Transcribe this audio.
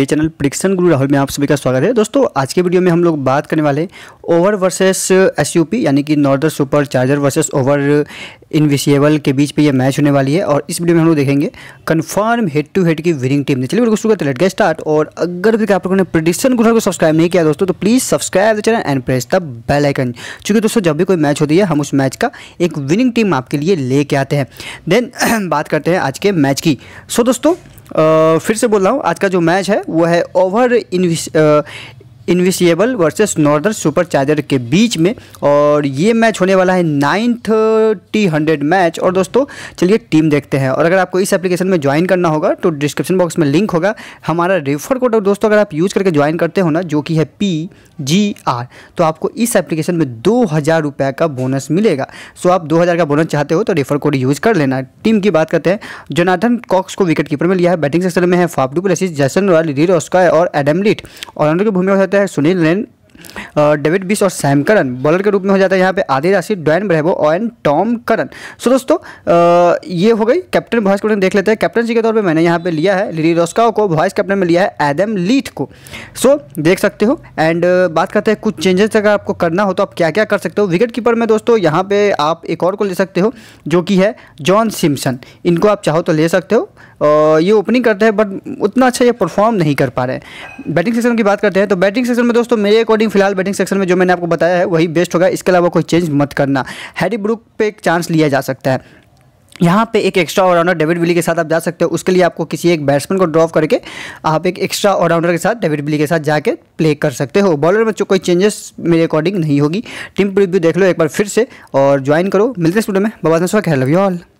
ये चैनल प्रिक्सन गुरु राहुल में आप सभी का स्वागत है दोस्तों आज के वीडियो में हम लोग बात करने वाले ओवर वर्सेस एसयूपी यानी कि Northern Supercharger versus Oval Invincible के बीच पे ये मैच होने वाली है और इस वीडियो में हम लोग देखेंगे कंफर्म हेड टू हेड की विनिंग टीम ने चलिए बिल्कुल शुरू करते लेट गए स्टार्ट और अगर भी आप लोगों ने प्रिडिक्शन गुरु को सब्सक्राइब नहीं किया दोस्तों तो please subscribe the channel and press the bell icon चूँकि दोस्तों जब भी कोई मैच होती है हम उस मैच का एक विनिंग टीम आपके लिए लेके आते हैं देन बात करते हैं आज के मैच की सो दोस्तों फिर से बोल रहा हूँ आज का जो मैच है वो है Oval Invincible versus Northern Supercharger के बीच में और ये मैच होने वाला है नाइन्थ टी हंड्रेड मैच और दोस्तों चलिए टीम देखते हैं और अगर आपको इस एप्लीकेशन में ज्वाइन करना होगा तो डिस्क्रिप्शन बॉक्स में लिंक होगा हमारा रेफर कोड और दोस्तों अगर आप यूज़ करके ज्वाइन करते हो ना जो कि है पी जी आर तो आपको इस एप्लीकेशन में दो हज़ार रुपये का बोनस मिलेगा सो आप दो हज़ार का बोनस चाहते हो तो रेफर कोड यूज़ कर लेना टीम की बात करते हैं जोनाथन कॉक्स को विकेट कीपर में लिया है बैटिंग सेक्शन में है फाफडू प्लेसिस जैसन रॉयल रीर ऑस्का और एडम लिट और की भूमिका कहता है सुनील नैन डेविड बिश और सैम करन बॉलर के रूप में हो जाता है यहाँ पे आदि राशि डॉन ब्रेबो एंड टॉम करन सो दोस्तों ये हो गई कैप्टन वॉइस कैप्टन देख लेते हैं कैप्टनसी के तौर पर मैंने यहाँ पे लिया है लिली रोस्काओ को वॉइस कैप्टन में लिया है एडम लीथ को सो देख सकते हो एंड बात करते हैं कुछ चेंजेस अगर आपको करना हो तो आप क्या क्या कर सकते हो विकेट कीपर में दोस्तों यहाँ पे आप एक और को ले सकते हो जो कि है जॉन सिम्सन इनको आप चाहो तो ले सकते हो ये ओपनिंग करते हैं बट उतना अच्छा ये परफॉर्म नहीं कर पा रहे हैं बैटिंग सेक्शन की बात करते हैं तो बैटिंग सेक्शन में दोस्तों मेरे अकॉर्डिंग बैटिंग फिलहाल बैटिंग सेक्शन में जो मैंने आपको बताया है वही बेस्ट होगा इसके अलावा कोई चेंज मत करना हैरी ब्रुक पे एक चांस लिया जा सकता है यहाँ पे एक एक्स्ट्रा ऑलराउंडर डेविड विली के साथ आप जा सकते हो उसके लिए आपको किसी एक बैट्समैन को ड्रॉप करके आप एक एक्स्ट्रा ऑलराउंडर के साथ डेविड विली के साथ जाके प्ले कर सकते हो बॉलर में कोई चेंजेस मेरे अकॉर्डिंग नहीं होगी टीम प्रिव्यू देख लो एक बार फिर से और ज्वाइन करो मिलते हैं स्टूडियो में बाबा ने सो यू ऑल